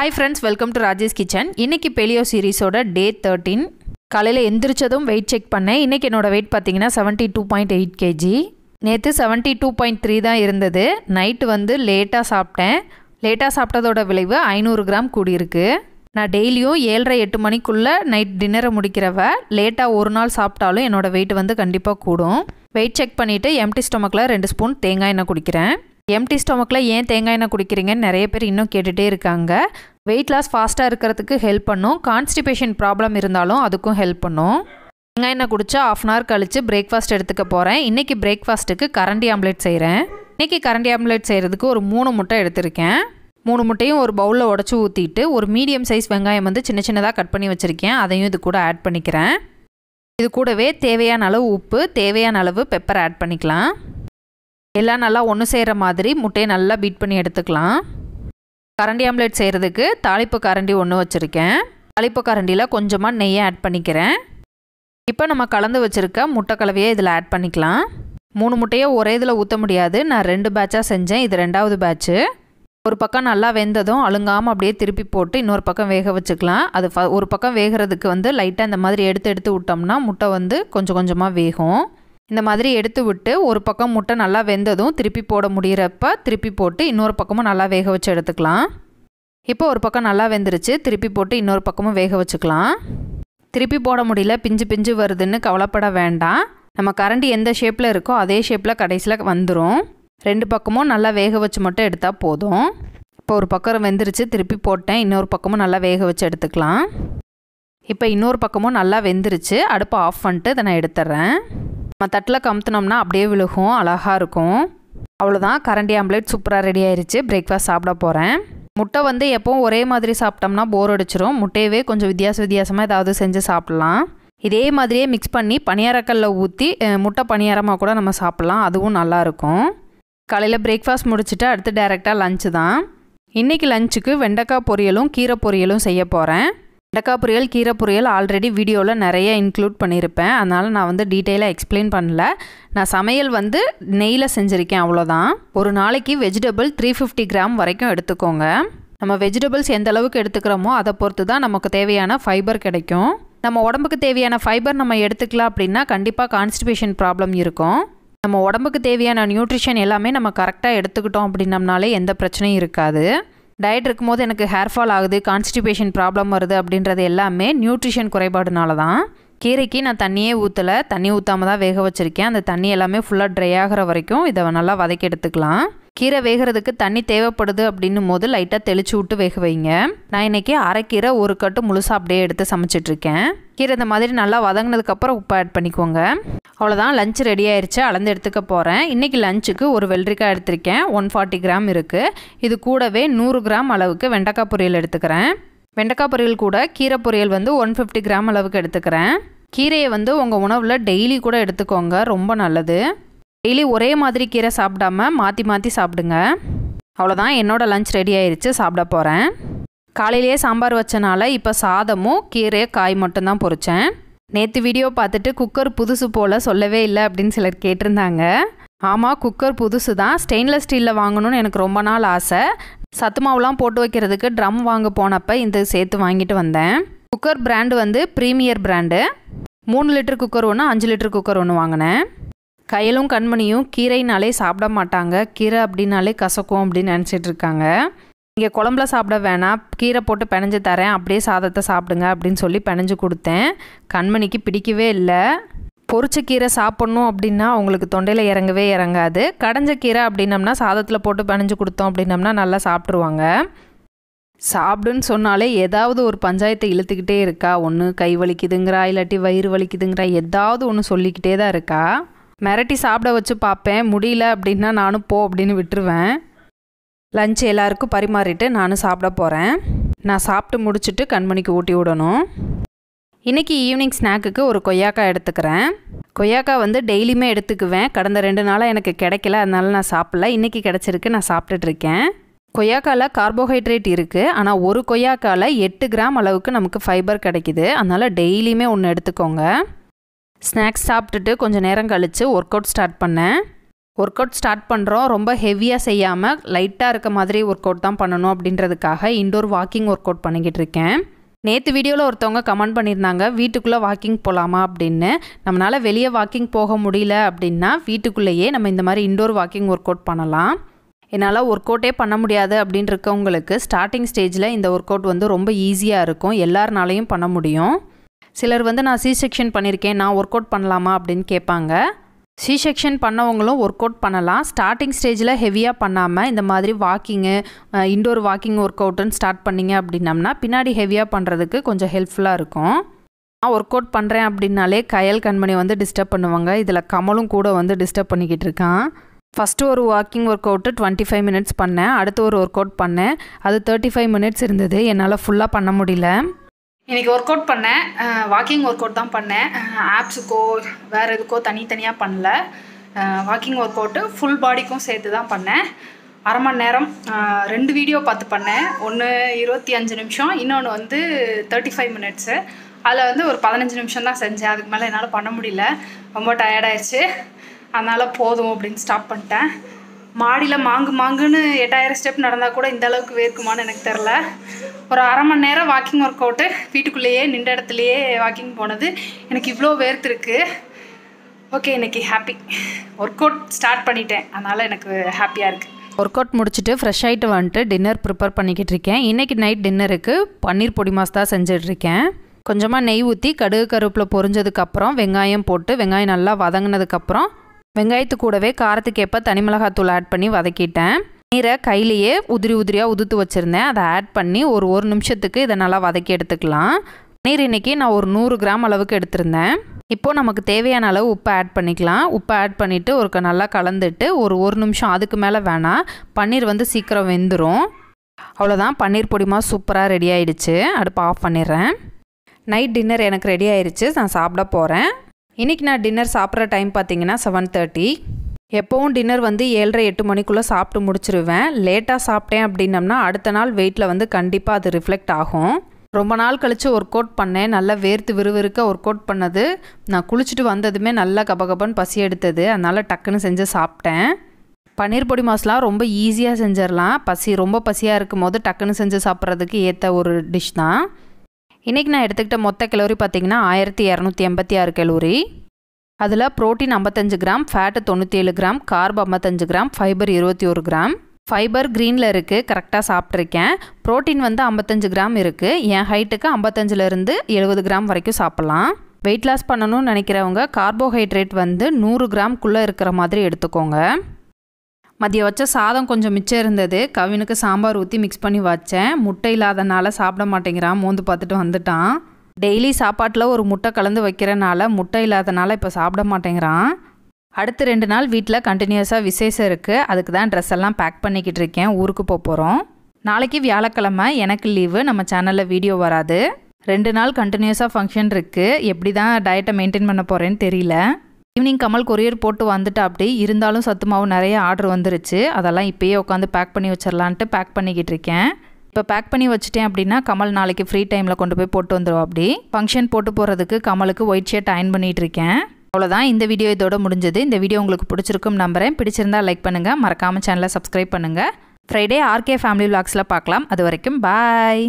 hi friends welcome to Rajesh kitchen இன்றைக்கி paleo சீரீஸோட டே thirteen காலையில் எந்திரிச்சதும் weight check பண்ணேன் இன்றைக்கி என்னோடய வெயிட் பார்த்தீங்கன்னா seventy two point eight kg நேற்று செவன்ட்டி டூ பாயிண்ட் த்ரீ தான் இருந்தது நைட்டு வந்து லேட்டாக சாப்பிட்டேன் லேட்டாக சாப்பிட்டதோட விளைவு ஐநூறு கிராம் கூடியிருக்கு நான் டெய்லியும் ஏழரை எட்டு மணிக்குள்ளே நைட் டின்னரை முடிக்கிறவ லேட்டாக ஒரு நாள் சாப்பிட்டாலும் என்னோடய வெயிட் வந்து கண்டிப்பாக கூடும் வெயிட் செக் பண்ணிவிட்டு எம்டி ஸ்டொமக்கில் ரெண்டு ஸ்பூன் தேங்காய் எண்ணெய் குடிக்கிறேன் எம்டி ஸ்டொமக்கில் ஏன் தேங்காய் எண்ணெய் குடிக்கிறீங்கன்னு நிறைய பேர் இன்னும் கேட்டுகிட்டே இருக்காங்க வெயிட் லாஸ் ஃபாஸ்ட்டாக இருக்கிறதுக்கு ஹெல்ப் பண்ணும் கான்ஸ்டிபேஷன் ப்ராப்ளம் இருந்தாலும் அதுக்கும் ஹெல்ப் பண்ணும் வெங்காயம் எண்ணெய் குடித்தா ஆஃப் அன் ஹவர் கழித்து பிரேக்ஃபாஸ்ட் எடுத்துக்க போகிறேன் இன்றைக்கி பிரேக்ஃபாஸ்ட்டுக்கு கரண்டி ஆம்லேட் செய்கிறேன் இன்றைக்கி கரண்டி ஆம்லேட் செய்கிறதுக்கு ஒரு மூணு முட்டை எடுத்திருக்கேன் மூணு முட்டையும் ஒரு பவுலில் உடச்சி ஊற்றிட்டு ஒரு மீடியம் சைஸ் வெங்காயம் வந்து சின்ன சின்னதாக கட் பண்ணி வச்சுருக்கேன் அதையும் இது கூட ஆட் பண்ணிக்கிறேன் இது கூடவே தேவையான அளவு உப்பு தேவையான அளவு பெப்பர் ஆட் பண்ணிக்கலாம் எல்லாம் நல்லா ஒன்று செய்கிற மாதிரி முட்டையை நல்லா பீட் பண்ணி எடுத்துக்கலாம் கரண்டி ஆம்லேட் செய்கிறதுக்கு தாளிப்பு கரண்டி ஒன்று வச்சுருக்கேன் தாளிப்பு கரண்டியில் கொஞ்சமாக நெய்யை ஆட் பண்ணிக்கிறேன் இப்போ நம்ம கலந்து வச்சுருக்க முட்டை கலவையை இதில் ஆட் பண்ணிக்கலாம் மூணு முட்டையை ஒரே இதில் ஊற்ற முடியாது நான் ரெண்டு பேட்சாக செஞ்சேன் இது ரெண்டாவது பேட்ச்சு ஒரு பக்கம் நல்லா வெந்ததும் அழுங்காமல் அப்படியே திருப்பி போட்டு இன்னொரு பக்கம் வேக வச்சுக்கலாம் அது ஒரு பக்கம் வேகிறதுக்கு வந்து லைட்டாக இந்த மாதிரி எடுத்து எடுத்து விட்டோம்னா முட்டை வந்து கொஞ்சம் கொஞ்சமாக வேகும் இந்த மாதிரி எடுத்து விட்டு ஒரு பக்கம் முட்டை நல்லா வெந்ததும் திருப்பி போட முடிகிறப்ப திருப்பி போட்டு இன்னொரு பக்கமும் நல்லா வேக வச்சு எடுத்துக்கலாம் இப்போ ஒரு பக்கம் நல்லா வெந்துருச்சு திருப்பி போட்டு இன்னொரு பக்கமும் வேக வச்சுக்கலாம் திருப்பி போட முடியல பிஞ்சு பிஞ்சு வருதுன்னு கவலைப்பட வேண்டாம் நம்ம கரண்டி எந்த ஷேப்பில் இருக்கோ அதே ஷேப்பில் கடைசியில் வந்துடும் ரெண்டு பக்கமும் நல்லா வேக வச்சு மட்டும் எடுத்தால் போதும் இப்போ ஒரு பக்கம் வெந்துருச்சு திருப்பி போட்டேன் இன்னொரு பக்கமும் நல்லா வேக வச்சு எடுத்துக்கலாம் இப்போ இன்னொரு பக்கமும் நல்லா வெந்துருச்சு அடுப்பை ஆஃப் பண்ணிட்டு இதை நான் எடுத்துட்றேன் நம்ம தட்டில் கமுத்துனோம்னா அப்படியே விழுகும் அழகாக இருக்கும் அவ்வளோதான் கரண்டி ஆம்லேட் சூப்பராக ரெடி ஆயிடுச்சு பிரேக்ஃபாஸ்ட் சாப்பிட போகிறேன் முட்டை வந்து எப்போவும் ஒரே மாதிரி சாப்பிட்டோம்னா போர் அடிச்சிரும் முட்டையவே கொஞ்சம் வித்தியாச வித்தியாசமாக ஏதாவது செஞ்சு சாப்பிட்லாம் இதே மாதிரியே மிக்ஸ் பண்ணி பணியாரக்கல்லில் ஊற்றி முட்டை பணியாரமாக கூட நம்ம சாப்பிட்லாம் அதுவும் நல்லாயிருக்கும் காலையில் பிரேக்ஃபாஸ்ட் முடிச்சுட்டு அடுத்து டைரெக்டாக லஞ்சு தான் இன்றைக்கி லஞ்சுக்கு வெண்டைக்காய் பொரியலும் கீரை பொரியலும் செய்ய போகிறேன் வெண்டக்காய் பொரியல் கீரை பொரியல் ஆல்ரெடி வீடியோவில் நிறைய இன்க்ளூட் பண்ணியிருப்பேன் அதனால் நான் வந்து டீட்டெயிலாக எக்ஸ்பிளைன் பண்ணல நான் சமையல் வந்து நெய்யில் செஞ்சுருக்கேன் அவ்வளோதான் ஒரு நாளைக்கு வெஜிடபிள் த்ரீ ஃபிஃப்டி கிராம் வரைக்கும் எடுத்துக்கோங்க நம்ம வெஜிடபிள்ஸ் எந்த அளவுக்கு எடுத்துக்கிறோமோ அதை பொறுத்து தான் நமக்கு தேவையான ஃபைபர் கிடைக்கும் நம்ம உடம்புக்கு தேவையான ஃபைபர் நம்ம எடுத்துக்கலாம் அப்படின்னா கண்டிப்பாக கான்ஸ்டிபேஷன் ப்ராப்ளம் இருக்கும் நம்ம உடம்புக்கு தேவையான நியூட்ரிஷன் எல்லாமே நம்ம கரெக்டாக எடுத்துக்கிட்டோம் அப்படின்னம்னாலே எந்த பிரச்சனையும் இருக்காது டயட் இருக்கும்போது எனக்கு ஹேர் ஃபால் ஆகுது கான்ஸ்டிபேஷன் ப்ராப்ளம் வருது அப்படின்றது எல்லாமே நியூட்ரிஷன் குறைபாடுனால தான் கீரைக்கு நான் தண்ணியே ஊற்றலை தண்ணி ஊற்றாமல் தான் வேக வச்சுருக்கேன் அந்த தண்ணி எல்லாமே ஃபுல்லாக ட்ரை ஆகிற வரைக்கும் இதை நல்லா வதக்கி எடுத்துக்கலாம் கீரை வேகிறதுக்கு தண்ணி தேவைப்படுது அப்படின்னும் போது லைட்டாக தெளிச்சு விட்டு வேக வைங்க நான் இன்றைக்கி அரைக்கீரை ஒரு கட்டு முழுசாக அப்படியே எடுத்து சமைச்சிட்ருக்கேன் கீரை இந்த மாதிரி நல்லா வதங்கினதுக்கப்புறம் உப்பு ஆட் பண்ணிக்கோங்க அவ்வளோதான் லஞ்ச் ரெடி ஆயிடுச்சு அளந்து எடுத்துக்க போகிறேன் இன்றைக்கி லஞ்சுக்கு ஒரு வெள்ளரிக்காய் எடுத்திருக்கேன் ஒன் ஃபார்ட்டி கிராம் இருக்குது இது கூடவே நூறு கிராம் அளவுக்கு வெண்டக்காய் பொரியல் எடுத்துக்கிறேன் வெண்டக்காய் பொரியல் கூட கீரை பொரியல் வந்து ஒன் ஃபிஃப்டி கிராம் அளவுக்கு எடுத்துக்கிறேன் கீரையை வந்து உங்கள் உணவில் டெய்லி கூட எடுத்துக்கோங்க ரொம்ப நல்லது டெய்லி ஒரே மாதிரி கீரை சாப்பிடாம மாற்றி மாற்றி சாப்பிடுங்க அவ்வளோதான் என்னோடய லஞ்ச் ரெடி ஆயிடுச்சு சாப்பிட போகிறேன் காலையிலேயே சாம்பார் வச்சனால இப்போ சாதமும் கீரை காய் மட்டும்தான் பொறிச்சேன் நேற்று வீடியோ பார்த்துட்டு குக்கர் புதுசு போல் சொல்லவே இல்லை அப்படின்னு சிலர் கேட்டிருந்தாங்க ஆமாம் குக்கர் புதுசு தான் ஸ்டெயின்லெஸ் ஸ்டீலில் வாங்கணும்னு எனக்கு ரொம்ப நாள் ஆசை சத்து மாவுலாம் போட்டு வைக்கிறதுக்கு ட்ரம் வாங்க போனப்போ இந்த சேர்த்து வாங்கிட்டு வந்தேன் குக்கர் பிராண்டு வந்து ப்ரீமியர் பிராண்டு மூணு லிட்டர் குக்கர் ஒன்று அஞ்சு லிட்டர் குக்கர் ஒன்று வாங்கினேன் கையிலும் கண்மணியும் கீரைனாலே சாப்பிட மாட்டாங்க கீரை அப்படின்னாலே கசக்கும் அப்படின்னு நினச்சிட்டு இருக்காங்க நீங்கள் குழம்புல சாப்பிட வேணாம் கீரை போட்டு பிணைஞ்சு தரேன் அப்படியே சாதத்தை சாப்பிடுங்க அப்படின்னு சொல்லி பிணைஞ்சு கொடுத்தேன் கண்மணிக்கு பிடிக்கவே இல்லை பொறிச்ச கீரை சாப்பிட்ணும் அப்படின்னா அவங்களுக்கு தொண்டையில் இறங்கவே இறங்காது கடைஞ்ச கீரை அப்படின்னம்னா சாதத்தில் போட்டு பிணைஞ்சு கொடுத்தோம் அப்படின்னம்னா நல்லா சாப்பிட்ருவாங்க சாப்பிடுன்னு சொன்னாலே ஏதாவது ஒரு பஞ்சாயத்தை இழுத்துக்கிட்டே இருக்கா ஒன்று கை வலிக்குதுங்கிறா இல்லாட்டி வயிறு வலிக்குதுங்கிறா ஏதாவது ஒன்று சொல்லிக்கிட்டே தான் இருக்கா மிரட்டி சாப்பிட வச்சு பார்ப்பேன் முடியல அப்படின்னா நானும் போ அப்படின்னு விட்டுருவேன் லஞ்ச் எல்லாருக்கும் பரிமாறிட்டு நானும் சாப்பிட போகிறேன் நான் சாப்பிட்டு முடிச்சுட்டு கண்மணிக்கு ஊட்டி விடணும் இன்றைக்கி ஈவினிங் ஸ்நாக்குக்கு ஒரு கொய்யாக்காய் எடுத்துக்கிறேன் கொய்யாக்காய் வந்து டெய்லியுமே எடுத்துக்குவேன் கடந்த ரெண்டு நாளாக எனக்கு கிடைக்கல அதனால நான் சாப்பிடல இன்றைக்கி கிடச்சிருக்கு நான் சாப்பிட்டுட்ருக்கேன் கொய்யாக்காயில் கார்போஹைட்ரேட் இருக்குது ஆனால் ஒரு கொய்யாக்காயில் எட்டு கிராம் அளவுக்கு நமக்கு ஃபைபர் கிடைக்கிது அதனால் டெய்லியுமே ஒன்று எடுத்துக்கோங்க ஸ்நாக்ஸ் சாப்பிட்டுட்டு கொஞ்சம் நேரம் கழித்து ஒர்க் அவுட் ஸ்டார்ட் பண்ணேன் ஒர்க் அவுட் ஸ்டார்ட் பண்ணுறோம் ரொம்ப ஹெவியாக செய்யாமல் லைட்டாக இருக்க மாதிரி ஒர்க் அவுட் தான் பண்ணணும் அப்படின்றதுக்காக இண்டோர் வாக்கிங் ஒர்க் அவுட் பண்ணிக்கிட்டு இருக்கேன் நேற்று வீடியோவில் ஒருத்தவங்க கமெண்ட் பண்ணியிருந்தாங்க வீட்டுக்குள்ளே வாக்கிங் போகலாமா அப்படின்னு நம்மளால் வெளியே வாக்கிங் போக முடியல அப்படின்னா வீட்டுக்குள்ளேயே நம்ம இந்த மாதிரி இண்டோர் வாக்கிங் ஒர்க் அவுட் பண்ணலாம் என்னால் ஒர்க் அவுட்டே பண்ண முடியாது அப்படின்னு இருக்கவங்களுக்கு ஸ்டார்டிங் ஸ்டேஜில் இந்த ஒர்க் அவுட் வந்து ரொம்ப ஈஸியாக இருக்கும் எல்லாருனாலையும் பண்ண முடியும் சிலர் வந்து நான் சி செக்ஷன் பண்ணியிருக்கேன் நான் ஒர்க் அவுட் பண்ணலாமா அப்படின்னு கேட்பாங்க சி செக்ஷன் பண்ணவங்களும் ஒர்க் அவுட் பண்ணலாம் ஸ்டார்டிங் ஸ்டேஜில் ஹெவியாக பண்ணாமல் இந்த மாதிரி வாக்கிங்கு இண்டோர் வாக்கிங் ஒர்க் அவுட்டுன்னு ஸ்டார்ட் பண்ணிங்க அப்படின்னம்னா பின்னாடி ஹெவியாக பண்ணுறதுக்கு கொஞ்சம் ஹெல்ப்ஃபுல்லாக இருக்கும் நான் ஒர்க் அவுட் பண்ணுறேன் அப்படின்னாலே கயல் கண்மணி வந்து டிஸ்டர்ப் பண்ணுவாங்க இதில் கமலும் கூட வந்து டிஸ்டர்ப் பண்ணிக்கிட்டு இருக்கான் ஃபஸ்ட்டு ஒரு walking workout twenty five minutes பண்ணேன் அடுத்து ஒரு ஒர்க் அவுட் பண்ணேன் அது தேர்ட்டி ஃபைவ் மினிட்ஸ் இருந்தது என்னால் ஃபுல்லாக பண்ண முடியல இன்றைக்கி ஒர்க் அவுட் பண்ணேன் வாக்கிங் ஒர்க் அவுட் தான் பண்ணேன் ஆப்ஸுக்கோ வேறு எதுக்கோ தனித்தனியாக பண்ணல வாக்கிங் ஒர்க் அவுட்டு ஃபுல் பாடிக்கும் சேர்த்து தான் பண்ணேன் அரை மணி நேரம் ரெண்டு வீடியோ பார்த்து பண்ணேன் ஒன்று இருபத்தி அஞ்சு நிமிஷம் இன்னொன்று வந்து தேர்ட்டி ஃபைவ் மினிட்ஸு அதில் வந்து ஒரு பதினஞ்சு நிமிஷம் தான் செஞ்சேன் அதுக்கு மேலே என்னால் பண்ண முடியல ரொம்ப டயர்டாயிடுச்சு அதனால் போதும் அப்படின்னு ஸ்டாப் பண்ணிட்டேன் மாடியில் மாங்கு மாங்குன்னு எட்டாயிரம் ஸ்டெப் நடந்தால் கூட இந்த அளவுக்கு வேர்க்குமான்னு எனக்கு தெரில ஒரு அரை மணி நேரம் வாக்கிங் ஒர்க் அவுட்டு வீட்டுக்குள்ளேயே நின்ற இடத்துலையே வாக்கிங் போனது எனக்கு இவ்வளோ வேர்த்துருக்கு ஓகே இன்றைக்கி ஹாப்பி ஒர்க் அவுட் ஸ்டார்ட் பண்ணிட்டேன் அதனால் எனக்கு ஹாப்பியாக இருக்குது ஒர்க் அவுட் முடிச்சுட்டு ஃப்ரெஷ் ஆகிட்டு வந்துட்டு டின்னர் ப்ரிப்பேர் பண்ணிக்கிட்டு இருக்கேன் இன்றைக்கி நைட் டின்னருக்கு பன்னீர் பொடி மாஸ்தா செஞ்சிட்ருக்கேன் கொஞ்சமாக நெய் ஊற்றி கடுகு கருப்பில் பொரிஞ்சதுக்கப்புறம் வெங்காயம் போட்டு வெங்காயம் நல்லா வதங்கினதுக்கப்புறம் வெங்காயத்து கூடவே காரத்துக்கு ஏற்ப தனி மிளகாத்தூள் ஆட் பண்ணி வதக்கிட்டேன் நீரை கையிலேயே உதிரி உதிரியாக உதுத்து வச்சுருந்தேன் அதை ஆட் பண்ணி ஒரு ஒரு நிமிஷத்துக்கு இதை நல்லா வதக்கி எடுத்துக்கலாம் நீர் இன்றைக்கி நான் ஒரு நூறு கிராம் அளவுக்கு எடுத்திருந்தேன் இப்போது நமக்கு தேவையான அளவு உப்பை ஆட் பண்ணிக்கலாம் உப்பை ஆட் பண்ணிவிட்டு ஒரு நல்லா கலந்துட்டு ஒரு ஒரு நிமிஷம் அதுக்கு மேலே வேணாம் பன்னீர் வந்து சீக்கிரம் வெந்துடும் அவ்வளோதான் பன்னீர் பொடிமா சூப்பராக ரெடி ஆகிடுச்சு அடுப்பு ஆஃப் பண்ணிடுறேன் நைட் டின்னர் எனக்கு ரெடி ஆயிடுச்சு நான் சாப்பிட போகிறேன் இன்றைக்கி நான் டின்னர் சாப்பிட்ற டைம் பார்த்தீங்கன்னா செவன் தேர்ட்டி எப்போவும் டின்னர் வந்து ஏழரை எட்டு மணிக்குள்ளே சாப்பிட்டு முடிச்சிருவேன் லேட்டாக சாப்பிட்டேன் அப்படின்னம்னா அடுத்த நாள் வெயிட்டில் வந்து கண்டிப்பாக அது ரிஃப்ளெக்ட் ஆகும் ரொம்ப நாள் கழித்து ஒர்க் அவுட் பண்ணேன் நல்லா வேர்த்து விறுவிறுக்க ஒர்க் அவுட் பண்ணது நான் குளிச்சுட்டு வந்ததுமே நல்லா கபகபன்னு பசி எடுத்தது அதனால் டக்குன்னு செஞ்சு சாப்பிட்டேன் பன்னீர் பொடி மாசெலாம் ரொம்ப ஈஸியாக செஞ்சிடலாம் பசி ரொம்ப பசியாக இருக்கும் போது டக்குன்னு செஞ்சு சாப்பிட்றதுக்கு ஏற்ற ஒரு டிஷ் தான் இன்றைக்கி நான் எடுத்துக்கிட்ட மொத்த கிலோரி பார்த்திங்கன்னா ஆயிரத்தி இரநூத்தி எண்பத்தி ஆறு கலோரி அதில் ப்ரோட்டீன் ஐம்பத்தஞ்சு கிராம் ஃபேட்டு தொண்ணூற்றி ஏழு கிராம் கார்ப் ஐம்பத்தஞ்சு கிராம் ஃபைபர் இருபத்தி ஒரு கிராம் ஃபைபர் க்ரீனில் இருக்குது கரெக்டாக சாப்பிட்ருக்கேன் ப்ரோட்டீன் வந்து ஐம்பத்தஞ்சு கிராம் இருக்குது என் ஹைட்டுக்கு ஐம்பத்தஞ்சிலேருந்து எழுபது கிராம் வரைக்கும் சாப்பிட்லாம் வெயிட் லாஸ் பண்ணணும்னு நினைக்கிறவங்க கார்போஹைட்ரேட் வந்து நூறு கிராம்குள்ளே இருக்கிற மாதிரி எடுத்துக்கோங்க மதியம் வச்ச சாதம் கொஞ்சம் மிச்சம் இருந்தது கவினுக்கு சாம்பார் ஊற்றி மிக்ஸ் பண்ணி வச்சேன் முட்டை இல்லாதனால சாப்பிட மாட்டேங்கிறான் மோந்து பார்த்துட்டு வந்துட்டான் டெய்லி சாப்பாட்டில் ஒரு முட்டை கலந்து வைக்கிறனால முட்டை இல்லாதனால இப்போ சாப்பிட மாட்டேங்கிறான் அடுத்து ரெண்டு நாள் வீட்டில் கண்டினியூஸாக விசேஷம் இருக்குது அதுக்கு தான் ட்ரெஸ் எல்லாம் பேக் பண்ணிக்கிட்டு இருக்கேன் ஊருக்கு போக போகிறோம் நாளைக்கு வியாழக்கிழமை எனக்கு லீவு நம்ம சேனலில் வீடியோ வராது ரெண்டு நாள் கண்டினியூஸாக ஃபங்க்ஷன் இருக்குது எப்படி தான் டயட்டை மெயின்டைன் பண்ண போகிறேன்னு தெரியல ஈவினிங் கமல் கொரியர் போட்டு வந்துட்டு அப்படி இருந்தாலும் சத்து நிறைய ஆர்டர் வந்துருச்சு அதெல்லாம் இப்போயே உட்காந்து பேக் பண்ணி வச்சிடலான்ட்டு பேக் பண்ணிக்கிட்டு இருக்கேன் இப்போ பேக் பண்ணி வச்சுட்டேன் அப்படின்னா கமல் நாளைக்கு ஃப்ரீ டைமில் கொண்டு போய் போட்டு வந்துடும் அப்படி ஃபங்க்ஷன் போட்டு போகிறதுக்கு கமலுக்கு ஒயிட் ஷர்ட் அயன் பண்ணிகிட்டு இருக்கேன் அவ்வளோதான் இந்த வீடியோ இதோட முடிஞ்சது இந்த வீடியோ உங்களுக்கு பிடிச்சிருக்கும் நம்புறேன் பிடிச்சிருந்தா லைக் பண்ணுங்கள் மறக்காமல் சேனலை சப்ஸ்கிரைப் பண்ணுங்கள் ஃப்ரைடே ஆர்கே ஃபேமிலி விளாக்ஸில் பார்க்கலாம் அது வரைக்கும் பாய்